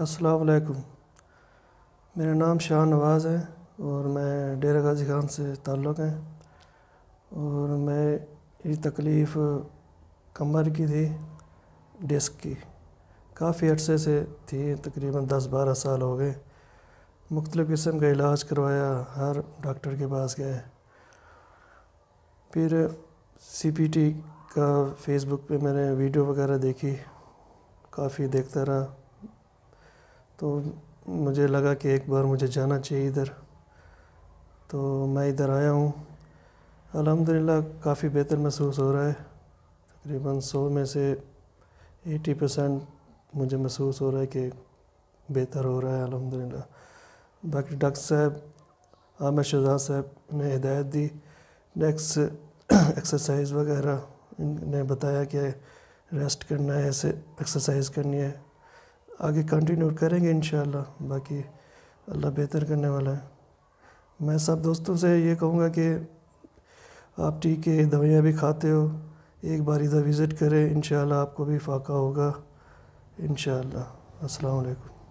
असलकुम मेरा नाम शाह नवाज़ है और मैं डेरा गाजी खान से ताल्लुक़ है और मैं ये तकलीफ़ कमर की थी डिस्क की काफ़ी अरसे से थी तकरीबन 10-12 साल हो गए मुख्तलिफ़ किस्म का इलाज करवाया हर डॉक्टर के पास गए फिर सीपीटी का फेसबुक पे मैंने वीडियो वगैरह देखी काफ़ी देखता रहा तो मुझे लगा कि एक बार मुझे जाना चाहिए इधर तो मैं इधर आया हूँ अल्हम्दुलिल्लाह काफ़ी बेहतर महसूस हो रहा है तकरीबन सौ में से एटी परसेंट मुझे महसूस हो रहा है कि बेहतर हो रहा है ला बाकी डॉक्टर साहब आमिर शहजाद साहब ने हिदायत दी नेक्स्ट एक्सरसाइज वगैरह ने बताया कि रेस्ट करना है ऐसे एक्सरसाइज करनी है आगे कंटिन्यू करेंगे इन बाकी अल्लाह बेहतर करने वाला है मैं सब दोस्तों से ये कहूँगा कि आप ठीक है दवाइयाँ भी खाते हो एक बार इधर विज़िट करें इन आपको भी फ़ाका होगा इन अस्सलाम वालेकुम